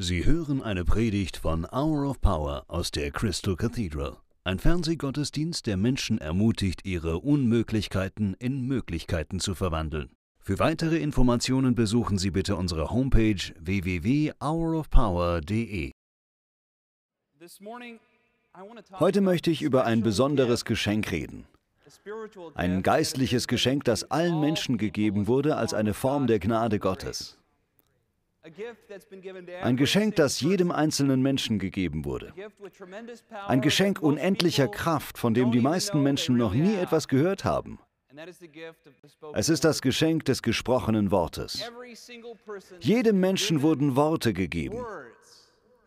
Sie hören eine Predigt von Hour of Power aus der Crystal Cathedral. Ein Fernsehgottesdienst, der Menschen ermutigt, ihre Unmöglichkeiten in Möglichkeiten zu verwandeln. Für weitere Informationen besuchen Sie bitte unsere Homepage www.hourofpower.de. Heute möchte ich über ein besonderes Geschenk reden. Ein geistliches Geschenk, das allen Menschen gegeben wurde als eine Form der Gnade Gottes. Ein Geschenk, das jedem einzelnen Menschen gegeben wurde. Ein Geschenk unendlicher Kraft, von dem die meisten Menschen noch nie etwas gehört haben. Es ist das Geschenk des gesprochenen Wortes. Jedem Menschen wurden Worte gegeben.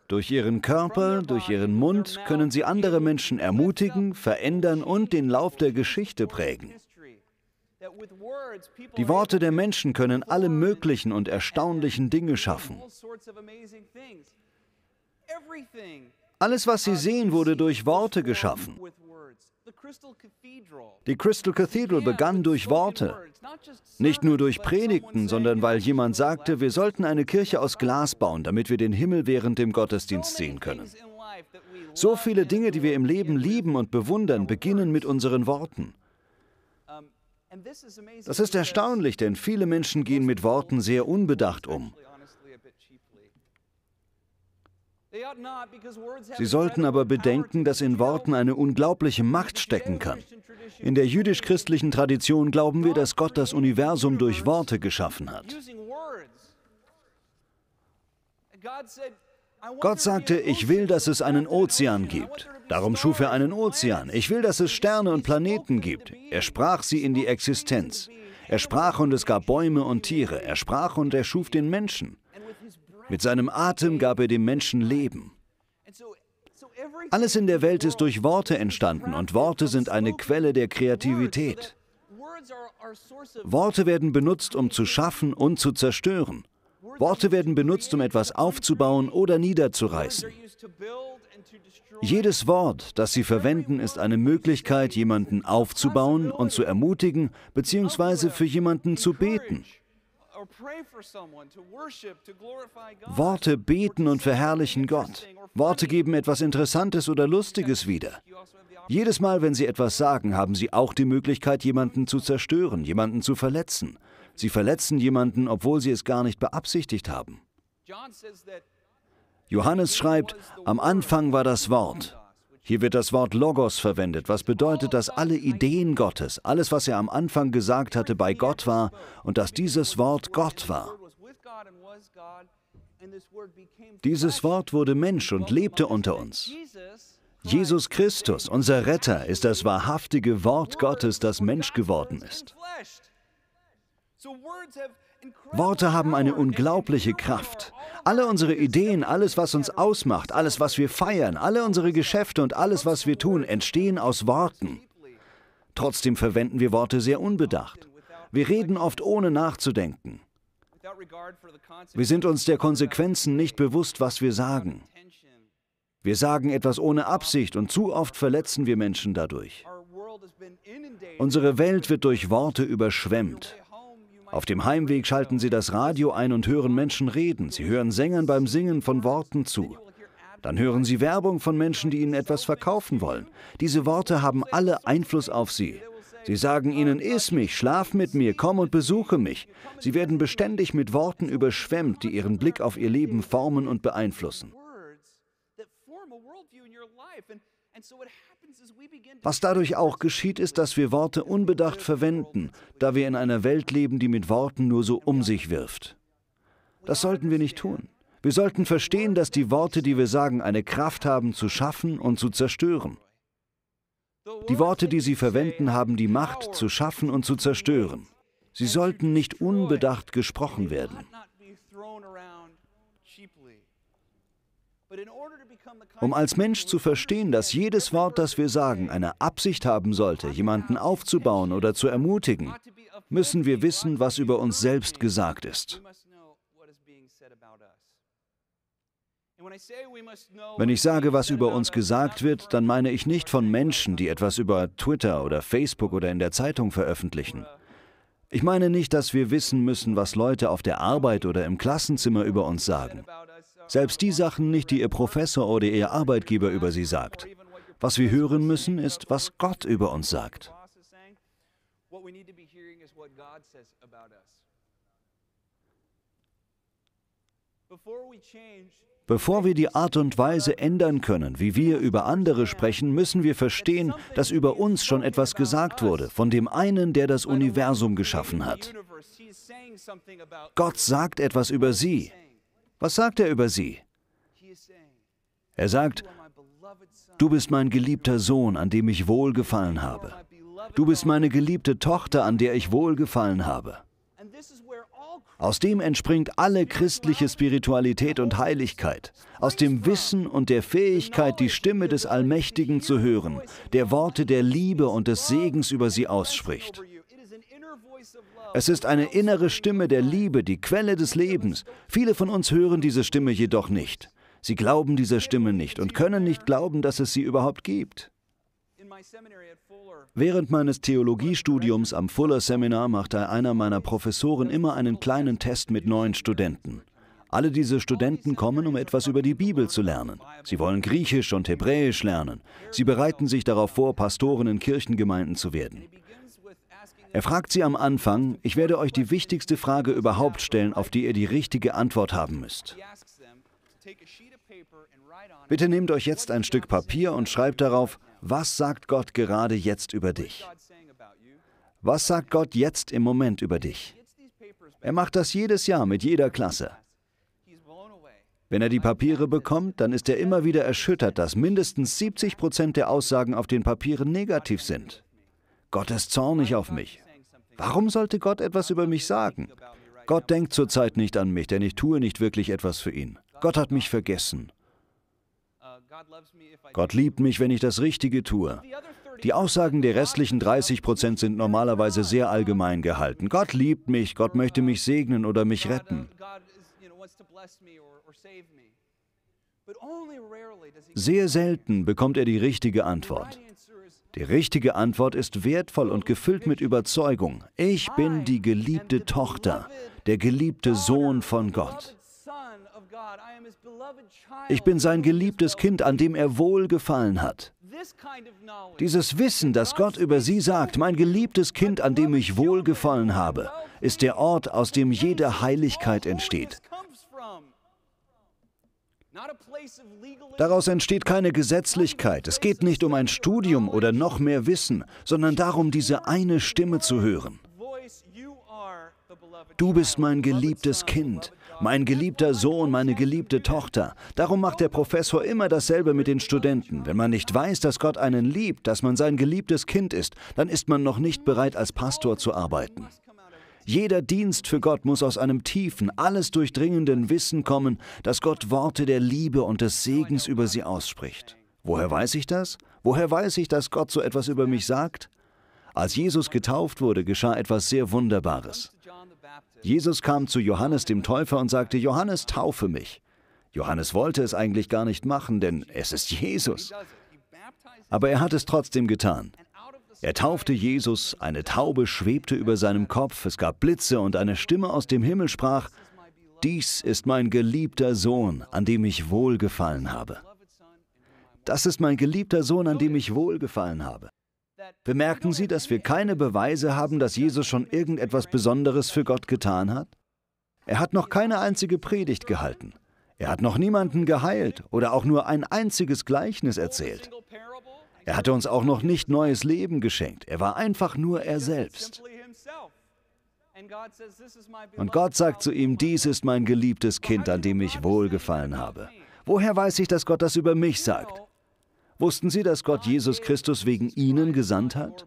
Durch ihren Körper, durch ihren Mund können sie andere Menschen ermutigen, verändern und den Lauf der Geschichte prägen. Die Worte der Menschen können alle möglichen und erstaunlichen Dinge schaffen. Alles, was Sie sehen, wurde durch Worte geschaffen. Die Crystal Cathedral begann durch Worte, nicht nur durch Predigten, sondern weil jemand sagte, wir sollten eine Kirche aus Glas bauen, damit wir den Himmel während dem Gottesdienst sehen können. So viele Dinge, die wir im Leben lieben und bewundern, beginnen mit unseren Worten. Das ist erstaunlich, denn viele Menschen gehen mit Worten sehr unbedacht um. Sie sollten aber bedenken, dass in Worten eine unglaubliche Macht stecken kann. In der jüdisch-christlichen Tradition glauben wir, dass Gott das Universum durch Worte geschaffen hat. Gott sagte, ich will, dass es einen Ozean gibt. Darum schuf er einen Ozean. Ich will, dass es Sterne und Planeten gibt. Er sprach sie in die Existenz. Er sprach und es gab Bäume und Tiere. Er sprach und er schuf den Menschen. Mit seinem Atem gab er dem Menschen Leben. Alles in der Welt ist durch Worte entstanden und Worte sind eine Quelle der Kreativität. Worte werden benutzt, um zu schaffen und zu zerstören. Worte werden benutzt, um etwas aufzubauen oder niederzureißen. Jedes Wort, das Sie verwenden, ist eine Möglichkeit, jemanden aufzubauen und zu ermutigen, beziehungsweise für jemanden zu beten. Worte beten und verherrlichen Gott. Worte geben etwas Interessantes oder Lustiges wieder. Jedes Mal, wenn Sie etwas sagen, haben Sie auch die Möglichkeit, jemanden zu zerstören, jemanden zu verletzen. Sie verletzen jemanden, obwohl Sie es gar nicht beabsichtigt haben. Johannes schreibt, am Anfang war das Wort. Hier wird das Wort Logos verwendet, was bedeutet, dass alle Ideen Gottes, alles, was er am Anfang gesagt hatte, bei Gott war und dass dieses Wort Gott war. Dieses Wort wurde Mensch und lebte unter uns. Jesus Christus, unser Retter, ist das wahrhaftige Wort Gottes, das Mensch geworden ist. Worte haben eine unglaubliche Kraft. Alle unsere Ideen, alles, was uns ausmacht, alles, was wir feiern, alle unsere Geschäfte und alles, was wir tun, entstehen aus Worten. Trotzdem verwenden wir Worte sehr unbedacht. Wir reden oft ohne nachzudenken. Wir sind uns der Konsequenzen nicht bewusst, was wir sagen. Wir sagen etwas ohne Absicht und zu oft verletzen wir Menschen dadurch. Unsere Welt wird durch Worte überschwemmt. Auf dem Heimweg schalten sie das Radio ein und hören Menschen reden. Sie hören Sängern beim Singen von Worten zu. Dann hören sie Werbung von Menschen, die ihnen etwas verkaufen wollen. Diese Worte haben alle Einfluss auf sie. Sie sagen ihnen, iss mich, schlaf mit mir, komm und besuche mich. Sie werden beständig mit Worten überschwemmt, die ihren Blick auf ihr Leben formen und beeinflussen. Was dadurch auch geschieht, ist, dass wir Worte unbedacht verwenden, da wir in einer Welt leben, die mit Worten nur so um sich wirft. Das sollten wir nicht tun. Wir sollten verstehen, dass die Worte, die wir sagen, eine Kraft haben zu schaffen und zu zerstören. Die Worte, die sie verwenden, haben die Macht zu schaffen und zu zerstören. Sie sollten nicht unbedacht gesprochen werden. Um als Mensch zu verstehen, dass jedes Wort, das wir sagen, eine Absicht haben sollte, jemanden aufzubauen oder zu ermutigen, müssen wir wissen, was über uns selbst gesagt ist. Wenn ich sage, was über uns gesagt wird, dann meine ich nicht von Menschen, die etwas über Twitter oder Facebook oder in der Zeitung veröffentlichen. Ich meine nicht, dass wir wissen müssen, was Leute auf der Arbeit oder im Klassenzimmer über uns sagen. Selbst die Sachen nicht, die Ihr Professor oder Ihr Arbeitgeber über Sie sagt. Was wir hören müssen, ist, was Gott über uns sagt. Bevor wir die Art und Weise ändern können, wie wir über andere sprechen, müssen wir verstehen, dass über uns schon etwas gesagt wurde, von dem einen, der das Universum geschaffen hat. Gott sagt etwas über sie. Was sagt er über sie? Er sagt, du bist mein geliebter Sohn, an dem ich wohlgefallen habe. Du bist meine geliebte Tochter, an der ich wohlgefallen habe. Aus dem entspringt alle christliche Spiritualität und Heiligkeit, aus dem Wissen und der Fähigkeit, die Stimme des Allmächtigen zu hören, der Worte der Liebe und des Segens über sie ausspricht. Es ist eine innere Stimme der Liebe, die Quelle des Lebens. Viele von uns hören diese Stimme jedoch nicht. Sie glauben dieser Stimme nicht und können nicht glauben, dass es sie überhaupt gibt. Während meines Theologiestudiums am Fuller Seminar machte einer meiner Professoren immer einen kleinen Test mit neuen Studenten. Alle diese Studenten kommen, um etwas über die Bibel zu lernen. Sie wollen Griechisch und Hebräisch lernen. Sie bereiten sich darauf vor, Pastoren in Kirchengemeinden zu werden. Er fragt sie am Anfang, ich werde euch die wichtigste Frage überhaupt stellen, auf die ihr die richtige Antwort haben müsst. Bitte nehmt euch jetzt ein Stück Papier und schreibt darauf, was sagt Gott gerade jetzt über dich? Was sagt Gott jetzt im Moment über dich? Er macht das jedes Jahr mit jeder Klasse. Wenn er die Papiere bekommt, dann ist er immer wieder erschüttert, dass mindestens 70 Prozent der Aussagen auf den Papieren negativ sind. Gott ist zornig auf mich. Warum sollte Gott etwas über mich sagen? Gott denkt zurzeit nicht an mich, denn ich tue nicht wirklich etwas für ihn. Gott hat mich vergessen. Gott liebt mich, wenn ich das Richtige tue. Die Aussagen der restlichen 30 Prozent sind normalerweise sehr allgemein gehalten. Gott liebt mich, Gott möchte mich segnen oder mich retten. Sehr selten bekommt er die richtige Antwort. Die richtige Antwort ist wertvoll und gefüllt mit Überzeugung. Ich bin die geliebte Tochter, der geliebte Sohn von Gott. Ich bin sein geliebtes Kind, an dem er wohlgefallen hat. Dieses Wissen, das Gott über sie sagt, mein geliebtes Kind, an dem ich wohlgefallen habe, ist der Ort, aus dem jede Heiligkeit entsteht. Daraus entsteht keine Gesetzlichkeit. Es geht nicht um ein Studium oder noch mehr Wissen, sondern darum, diese eine Stimme zu hören. Du bist mein geliebtes Kind, mein geliebter Sohn, meine geliebte Tochter. Darum macht der Professor immer dasselbe mit den Studenten. Wenn man nicht weiß, dass Gott einen liebt, dass man sein geliebtes Kind ist, dann ist man noch nicht bereit, als Pastor zu arbeiten. Jeder Dienst für Gott muss aus einem tiefen, alles durchdringenden Wissen kommen, dass Gott Worte der Liebe und des Segens über sie ausspricht. Woher weiß ich das? Woher weiß ich, dass Gott so etwas über mich sagt? Als Jesus getauft wurde, geschah etwas sehr Wunderbares. Jesus kam zu Johannes dem Täufer und sagte, Johannes, taufe mich. Johannes wollte es eigentlich gar nicht machen, denn es ist Jesus. Aber er hat es trotzdem getan. Er taufte Jesus, eine Taube schwebte über seinem Kopf, es gab Blitze und eine Stimme aus dem Himmel sprach, dies ist mein geliebter Sohn, an dem ich wohlgefallen habe. Das ist mein geliebter Sohn, an dem ich wohlgefallen habe. Bemerken Sie, dass wir keine Beweise haben, dass Jesus schon irgendetwas Besonderes für Gott getan hat? Er hat noch keine einzige Predigt gehalten. Er hat noch niemanden geheilt oder auch nur ein einziges Gleichnis erzählt. Er hatte uns auch noch nicht neues Leben geschenkt. Er war einfach nur er selbst. Und Gott sagt zu ihm, dies ist mein geliebtes Kind, an dem ich wohlgefallen habe. Woher weiß ich, dass Gott das über mich sagt? Wussten Sie, dass Gott Jesus Christus wegen Ihnen gesandt hat?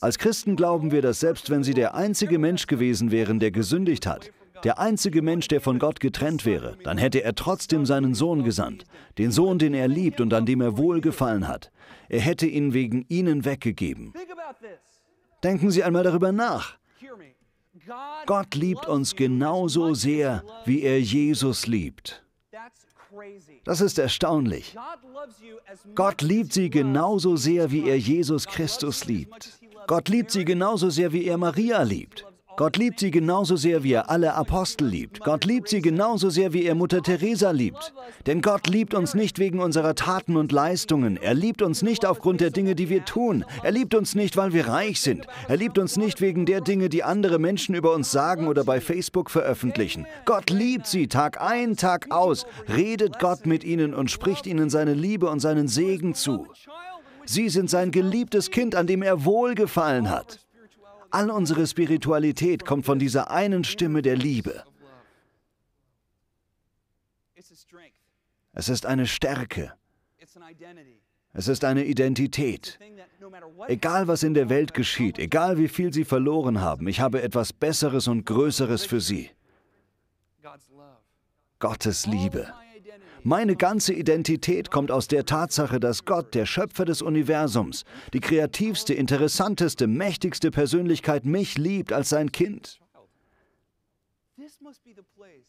Als Christen glauben wir, dass selbst wenn Sie der einzige Mensch gewesen wären, der gesündigt hat, der einzige Mensch, der von Gott getrennt wäre, dann hätte er trotzdem seinen Sohn gesandt, den Sohn, den er liebt und an dem er wohlgefallen hat. Er hätte ihn wegen ihnen weggegeben. Denken Sie einmal darüber nach. Gott liebt uns genauso sehr, wie er Jesus liebt. Das ist erstaunlich. Gott liebt sie genauso sehr, wie er Jesus Christus liebt. Gott liebt sie genauso sehr, wie er Maria liebt. Gott liebt sie genauso sehr, wie er alle Apostel liebt. Gott liebt sie genauso sehr, wie er Mutter Teresa liebt. Denn Gott liebt uns nicht wegen unserer Taten und Leistungen. Er liebt uns nicht aufgrund der Dinge, die wir tun. Er liebt uns nicht, weil wir reich sind. Er liebt uns nicht wegen der Dinge, die andere Menschen über uns sagen oder bei Facebook veröffentlichen. Gott liebt sie Tag ein, Tag aus. Redet Gott mit ihnen und spricht ihnen seine Liebe und seinen Segen zu. Sie sind sein geliebtes Kind, an dem er wohlgefallen hat. All unsere Spiritualität kommt von dieser einen Stimme der Liebe. Es ist eine Stärke. Es ist eine Identität. Egal was in der Welt geschieht, egal wie viel sie verloren haben, ich habe etwas Besseres und Größeres für sie. Gottes Liebe. Meine ganze Identität kommt aus der Tatsache, dass Gott, der Schöpfer des Universums, die kreativste, interessanteste, mächtigste Persönlichkeit mich liebt als sein Kind.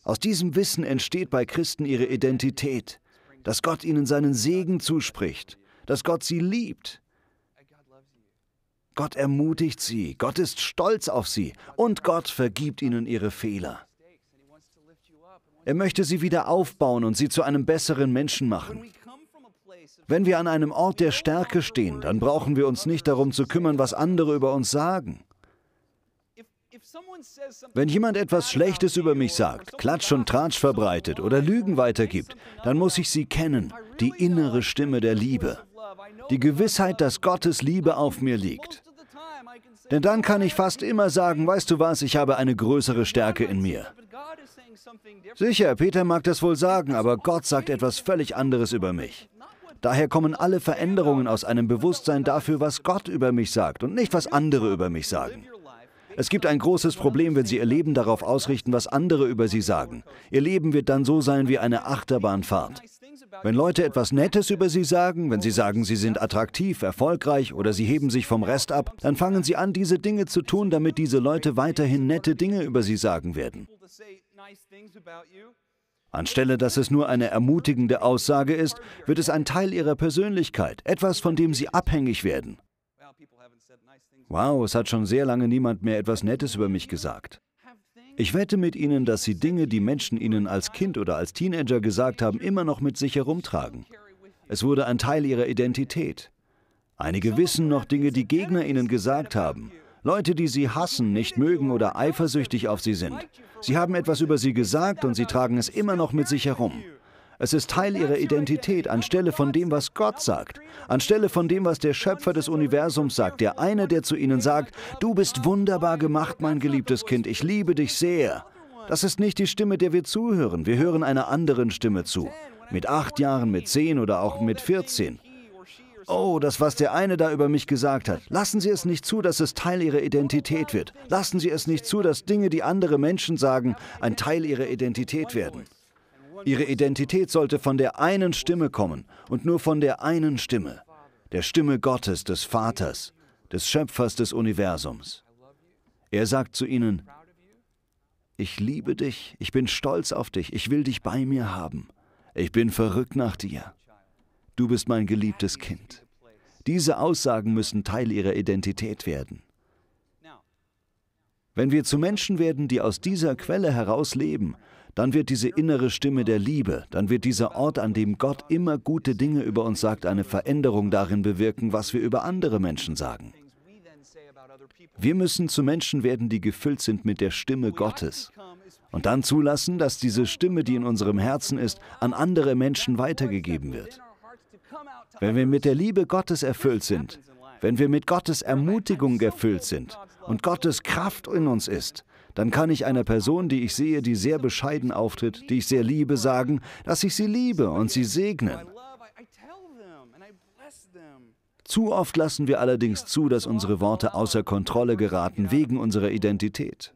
Aus diesem Wissen entsteht bei Christen ihre Identität, dass Gott ihnen seinen Segen zuspricht, dass Gott sie liebt. Gott ermutigt sie, Gott ist stolz auf sie und Gott vergibt ihnen ihre Fehler. Er möchte sie wieder aufbauen und sie zu einem besseren Menschen machen. Wenn wir an einem Ort der Stärke stehen, dann brauchen wir uns nicht darum zu kümmern, was andere über uns sagen. Wenn jemand etwas Schlechtes über mich sagt, Klatsch und Tratsch verbreitet oder Lügen weitergibt, dann muss ich sie kennen, die innere Stimme der Liebe. Die Gewissheit, dass Gottes Liebe auf mir liegt. Denn dann kann ich fast immer sagen, weißt du was, ich habe eine größere Stärke in mir. Sicher, Peter mag das wohl sagen, aber Gott sagt etwas völlig anderes über mich. Daher kommen alle Veränderungen aus einem Bewusstsein dafür, was Gott über mich sagt und nicht, was andere über mich sagen. Es gibt ein großes Problem, wenn Sie Ihr Leben darauf ausrichten, was andere über Sie sagen. Ihr Leben wird dann so sein wie eine Achterbahnfahrt. Wenn Leute etwas Nettes über sie sagen, wenn sie sagen, sie sind attraktiv, erfolgreich oder sie heben sich vom Rest ab, dann fangen sie an, diese Dinge zu tun, damit diese Leute weiterhin nette Dinge über sie sagen werden. Anstelle dass es nur eine ermutigende Aussage ist, wird es ein Teil ihrer Persönlichkeit, etwas, von dem sie abhängig werden. Wow, es hat schon sehr lange niemand mehr etwas Nettes über mich gesagt. Ich wette mit Ihnen, dass Sie Dinge, die Menschen Ihnen als Kind oder als Teenager gesagt haben, immer noch mit sich herumtragen. Es wurde ein Teil Ihrer Identität. Einige wissen noch Dinge, die Gegner Ihnen gesagt haben. Leute, die Sie hassen, nicht mögen oder eifersüchtig auf Sie sind. Sie haben etwas über Sie gesagt und Sie tragen es immer noch mit sich herum. Es ist Teil ihrer Identität anstelle von dem, was Gott sagt, anstelle von dem, was der Schöpfer des Universums sagt, der eine, der zu ihnen sagt, du bist wunderbar gemacht, mein geliebtes Kind, ich liebe dich sehr. Das ist nicht die Stimme, der wir zuhören, wir hören einer anderen Stimme zu, mit acht Jahren, mit zehn oder auch mit vierzehn. Oh, das, was der eine da über mich gesagt hat. Lassen Sie es nicht zu, dass es Teil Ihrer Identität wird. Lassen Sie es nicht zu, dass Dinge, die andere Menschen sagen, ein Teil Ihrer Identität werden. Ihre Identität sollte von der einen Stimme kommen und nur von der einen Stimme, der Stimme Gottes, des Vaters, des Schöpfers des Universums. Er sagt zu ihnen, ich liebe dich, ich bin stolz auf dich, ich will dich bei mir haben, ich bin verrückt nach dir, du bist mein geliebtes Kind. Diese Aussagen müssen Teil ihrer Identität werden. Wenn wir zu Menschen werden, die aus dieser Quelle heraus leben, dann wird diese innere Stimme der Liebe, dann wird dieser Ort, an dem Gott immer gute Dinge über uns sagt, eine Veränderung darin bewirken, was wir über andere Menschen sagen. Wir müssen zu Menschen werden, die gefüllt sind mit der Stimme Gottes. Und dann zulassen, dass diese Stimme, die in unserem Herzen ist, an andere Menschen weitergegeben wird. Wenn wir mit der Liebe Gottes erfüllt sind, wenn wir mit Gottes Ermutigung erfüllt sind und Gottes Kraft in uns ist, dann kann ich einer Person, die ich sehe, die sehr bescheiden auftritt, die ich sehr liebe, sagen, dass ich sie liebe und sie segnen. Zu oft lassen wir allerdings zu, dass unsere Worte außer Kontrolle geraten wegen unserer Identität.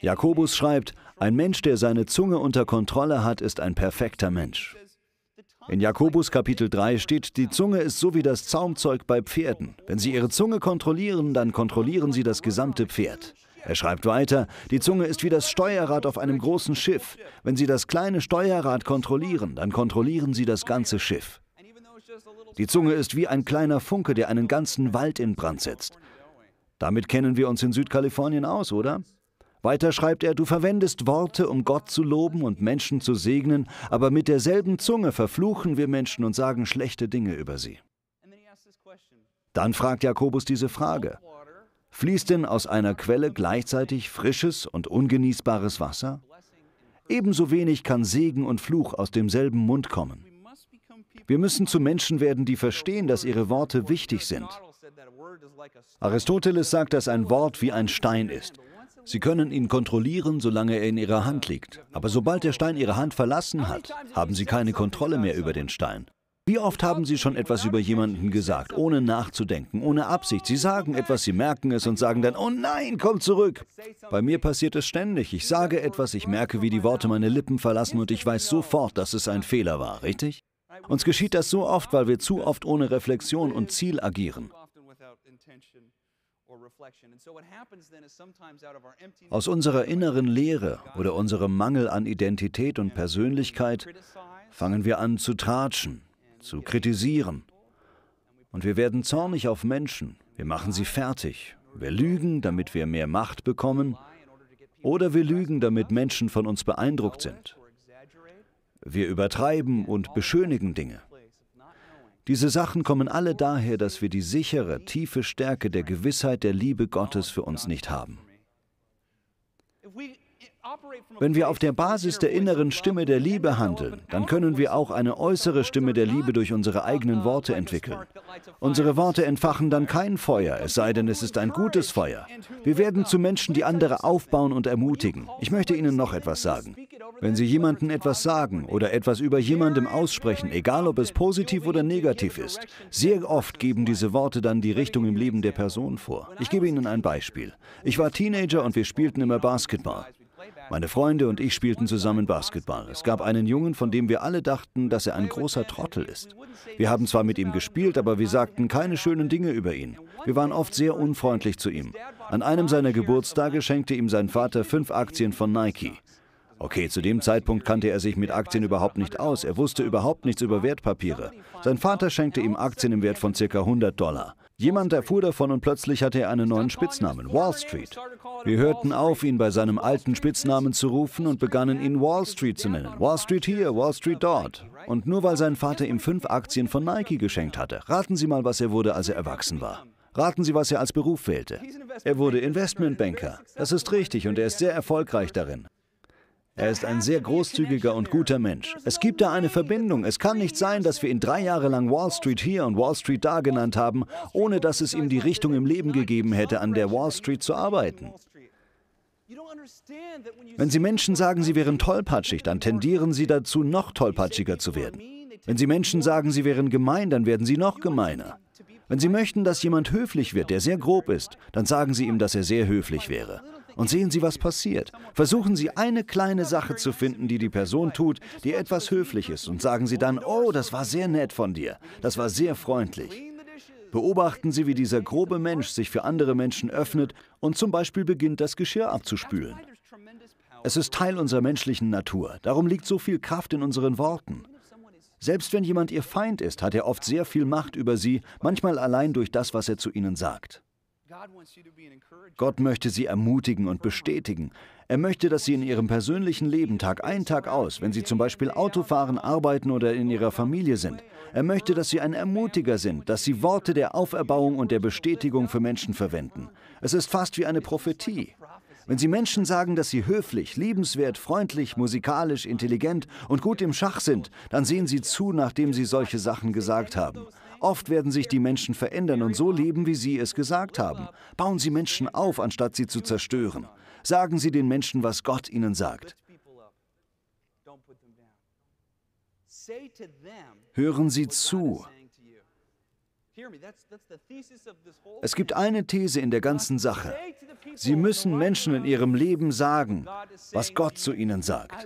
Jakobus schreibt, ein Mensch, der seine Zunge unter Kontrolle hat, ist ein perfekter Mensch. In Jakobus Kapitel 3 steht, die Zunge ist so wie das Zaumzeug bei Pferden. Wenn sie ihre Zunge kontrollieren, dann kontrollieren sie das gesamte Pferd. Er schreibt weiter, die Zunge ist wie das Steuerrad auf einem großen Schiff. Wenn Sie das kleine Steuerrad kontrollieren, dann kontrollieren Sie das ganze Schiff. Die Zunge ist wie ein kleiner Funke, der einen ganzen Wald in Brand setzt. Damit kennen wir uns in Südkalifornien aus, oder? Weiter schreibt er, du verwendest Worte, um Gott zu loben und Menschen zu segnen, aber mit derselben Zunge verfluchen wir Menschen und sagen schlechte Dinge über sie. Dann fragt Jakobus diese Frage, fließt denn aus einer Quelle gleichzeitig frisches und ungenießbares Wasser? Ebenso wenig kann Segen und Fluch aus demselben Mund kommen. Wir müssen zu Menschen werden, die verstehen, dass ihre Worte wichtig sind. Aristoteles sagt, dass ein Wort wie ein Stein ist. Sie können ihn kontrollieren, solange er in ihrer Hand liegt. Aber sobald der Stein ihre Hand verlassen hat, haben sie keine Kontrolle mehr über den Stein. Wie oft haben Sie schon etwas über jemanden gesagt, ohne nachzudenken, ohne Absicht? Sie sagen etwas, Sie merken es und sagen dann, oh nein, komm zurück. Bei mir passiert es ständig. Ich sage etwas, ich merke, wie die Worte meine Lippen verlassen und ich weiß sofort, dass es ein Fehler war, richtig? Uns geschieht das so oft, weil wir zu oft ohne Reflexion und Ziel agieren. Aus unserer inneren Leere oder unserem Mangel an Identität und Persönlichkeit fangen wir an zu tratschen, zu kritisieren. Und wir werden zornig auf Menschen, wir machen sie fertig, wir lügen, damit wir mehr Macht bekommen, oder wir lügen, damit Menschen von uns beeindruckt sind. Wir übertreiben und beschönigen Dinge. Diese Sachen kommen alle daher, dass wir die sichere, tiefe Stärke der Gewissheit der Liebe Gottes für uns nicht haben. Wenn wir auf der Basis der inneren Stimme der Liebe handeln, dann können wir auch eine äußere Stimme der Liebe durch unsere eigenen Worte entwickeln. Unsere Worte entfachen dann kein Feuer, es sei denn, es ist ein gutes Feuer. Wir werden zu Menschen, die andere aufbauen und ermutigen. Ich möchte Ihnen noch etwas sagen. Wenn Sie jemandem etwas sagen oder etwas über jemandem aussprechen, egal ob es positiv oder negativ ist, sehr oft geben diese Worte dann die Richtung im Leben der Person vor. Ich gebe Ihnen ein Beispiel. Ich war Teenager und wir spielten immer Basketball. Meine Freunde und ich spielten zusammen Basketball. Es gab einen Jungen, von dem wir alle dachten, dass er ein großer Trottel ist. Wir haben zwar mit ihm gespielt, aber wir sagten keine schönen Dinge über ihn. Wir waren oft sehr unfreundlich zu ihm. An einem seiner Geburtstage schenkte ihm sein Vater fünf Aktien von Nike. Okay, zu dem Zeitpunkt kannte er sich mit Aktien überhaupt nicht aus. Er wusste überhaupt nichts über Wertpapiere. Sein Vater schenkte ihm Aktien im Wert von ca. 100 Dollar. Jemand erfuhr davon und plötzlich hatte er einen neuen Spitznamen, Wall Street. Wir hörten auf, ihn bei seinem alten Spitznamen zu rufen und begannen ihn Wall Street zu nennen. Wall Street hier, Wall Street dort. Und nur weil sein Vater ihm fünf Aktien von Nike geschenkt hatte. Raten Sie mal, was er wurde, als er erwachsen war. Raten Sie, was er als Beruf wählte. Er wurde Investmentbanker. Das ist richtig und er ist sehr erfolgreich darin. Er ist ein sehr großzügiger und guter Mensch. Es gibt da eine Verbindung. Es kann nicht sein, dass wir ihn drei Jahre lang Wall Street hier und Wall Street da genannt haben, ohne dass es ihm die Richtung im Leben gegeben hätte, an der Wall Street zu arbeiten. Wenn Sie Menschen sagen, sie wären tollpatschig, dann tendieren sie dazu, noch tollpatschiger zu werden. Wenn Sie Menschen sagen, sie wären gemein, dann werden sie noch gemeiner. Wenn Sie möchten, dass jemand höflich wird, der sehr grob ist, dann sagen Sie ihm, dass er sehr höflich wäre und sehen Sie, was passiert. Versuchen Sie eine kleine Sache zu finden, die die Person tut, die etwas höflich ist und sagen Sie dann, oh, das war sehr nett von dir, das war sehr freundlich. Beobachten Sie, wie dieser grobe Mensch sich für andere Menschen öffnet und zum Beispiel beginnt, das Geschirr abzuspülen. Es ist Teil unserer menschlichen Natur, darum liegt so viel Kraft in unseren Worten. Selbst wenn jemand ihr Feind ist, hat er oft sehr viel Macht über sie, manchmal allein durch das, was er zu ihnen sagt. Gott möchte sie ermutigen und bestätigen. Er möchte, dass sie in ihrem persönlichen Leben Tag ein, Tag aus, wenn sie zum Beispiel Auto fahren, arbeiten oder in ihrer Familie sind. Er möchte, dass sie ein Ermutiger sind, dass sie Worte der Auferbauung und der Bestätigung für Menschen verwenden. Es ist fast wie eine Prophetie. Wenn Sie Menschen sagen, dass sie höflich, liebenswert, freundlich, musikalisch, intelligent und gut im Schach sind, dann sehen Sie zu, nachdem Sie solche Sachen gesagt haben. Oft werden sich die Menschen verändern und so leben, wie Sie es gesagt haben. Bauen Sie Menschen auf, anstatt sie zu zerstören. Sagen Sie den Menschen, was Gott ihnen sagt. Hören Sie zu. Es gibt eine These in der ganzen Sache. Sie müssen Menschen in ihrem Leben sagen, was Gott zu ihnen sagt.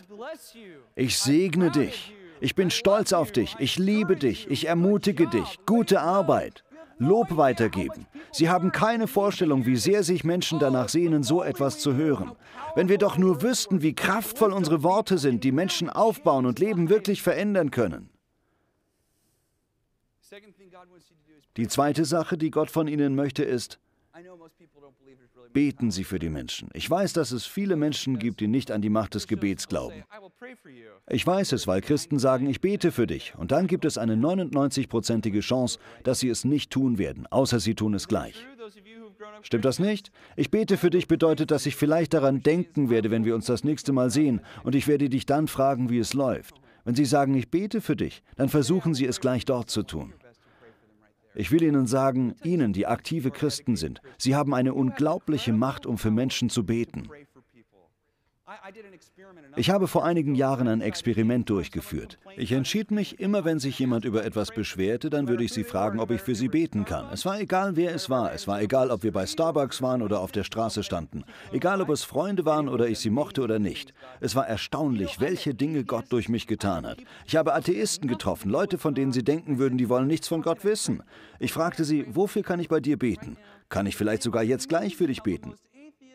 Ich segne dich. Ich bin stolz auf dich. Ich liebe dich. Ich ermutige dich. Gute Arbeit. Lob weitergeben. Sie haben keine Vorstellung, wie sehr sich Menschen danach sehnen, so etwas zu hören. Wenn wir doch nur wüssten, wie kraftvoll unsere Worte sind, die Menschen aufbauen und Leben wirklich verändern können. Die zweite Sache, die Gott von ihnen möchte, ist, Beten Sie für die Menschen. Ich weiß, dass es viele Menschen gibt, die nicht an die Macht des Gebets glauben. Ich weiß es, weil Christen sagen, ich bete für dich. Und dann gibt es eine 99-prozentige Chance, dass sie es nicht tun werden, außer sie tun es gleich. Stimmt das nicht? Ich bete für dich bedeutet, dass ich vielleicht daran denken werde, wenn wir uns das nächste Mal sehen. Und ich werde dich dann fragen, wie es läuft. Wenn Sie sagen, ich bete für dich, dann versuchen Sie es gleich dort zu tun. Ich will Ihnen sagen, Ihnen, die aktive Christen sind, Sie haben eine unglaubliche Macht, um für Menschen zu beten. Ich habe vor einigen Jahren ein Experiment durchgeführt. Ich entschied mich, immer wenn sich jemand über etwas beschwerte, dann würde ich sie fragen, ob ich für sie beten kann. Es war egal, wer es war. Es war egal, ob wir bei Starbucks waren oder auf der Straße standen. Egal, ob es Freunde waren oder ich sie mochte oder nicht. Es war erstaunlich, welche Dinge Gott durch mich getan hat. Ich habe Atheisten getroffen, Leute, von denen sie denken würden, die wollen nichts von Gott wissen. Ich fragte sie, wofür kann ich bei dir beten? Kann ich vielleicht sogar jetzt gleich für dich beten?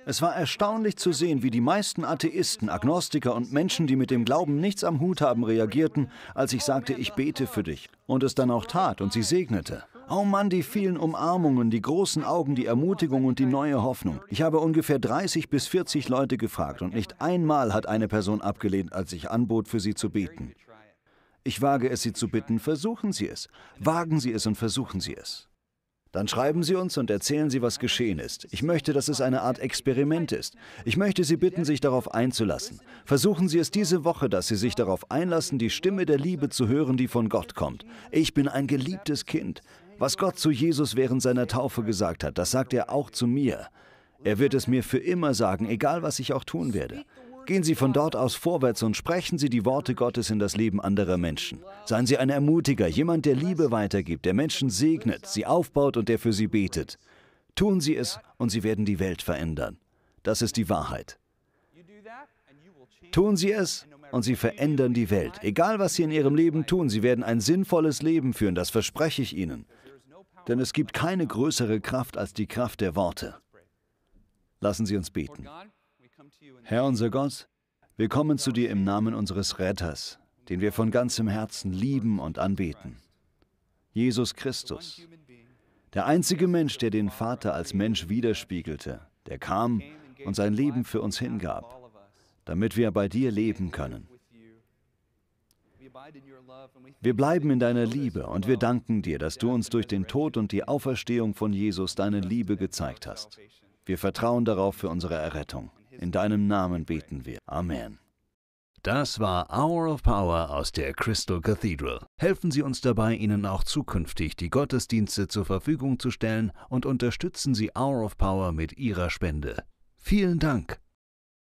Es war erstaunlich zu sehen, wie die meisten Atheisten, Agnostiker und Menschen, die mit dem Glauben nichts am Hut haben, reagierten, als ich sagte, ich bete für dich. Und es dann auch tat und sie segnete. Oh Mann, die vielen Umarmungen, die großen Augen, die Ermutigung und die neue Hoffnung. Ich habe ungefähr 30 bis 40 Leute gefragt und nicht einmal hat eine Person abgelehnt, als ich anbot, für sie zu beten. Ich wage es, Sie zu bitten, versuchen Sie es. Wagen Sie es und versuchen Sie es. Dann schreiben Sie uns und erzählen Sie, was geschehen ist. Ich möchte, dass es eine Art Experiment ist. Ich möchte Sie bitten, sich darauf einzulassen. Versuchen Sie es diese Woche, dass Sie sich darauf einlassen, die Stimme der Liebe zu hören, die von Gott kommt. Ich bin ein geliebtes Kind. Was Gott zu Jesus während seiner Taufe gesagt hat, das sagt er auch zu mir. Er wird es mir für immer sagen, egal was ich auch tun werde. Gehen Sie von dort aus vorwärts und sprechen Sie die Worte Gottes in das Leben anderer Menschen. Seien Sie ein Ermutiger, jemand, der Liebe weitergibt, der Menschen segnet, sie aufbaut und der für sie betet. Tun Sie es und Sie werden die Welt verändern. Das ist die Wahrheit. Tun Sie es und Sie verändern die Welt. Egal, was Sie in Ihrem Leben tun, Sie werden ein sinnvolles Leben führen, das verspreche ich Ihnen. Denn es gibt keine größere Kraft als die Kraft der Worte. Lassen Sie uns beten. Herr unser Gott, wir kommen zu dir im Namen unseres Retters, den wir von ganzem Herzen lieben und anbeten. Jesus Christus, der einzige Mensch, der den Vater als Mensch widerspiegelte, der kam und sein Leben für uns hingab, damit wir bei dir leben können. Wir bleiben in deiner Liebe und wir danken dir, dass du uns durch den Tod und die Auferstehung von Jesus deine Liebe gezeigt hast. Wir vertrauen darauf für unsere Errettung. In deinem Namen beten wir. Amen. Das war Hour of Power aus der Crystal Cathedral. Helfen Sie uns dabei, Ihnen auch zukünftig die Gottesdienste zur Verfügung zu stellen und unterstützen Sie Hour of Power mit Ihrer Spende. Vielen Dank.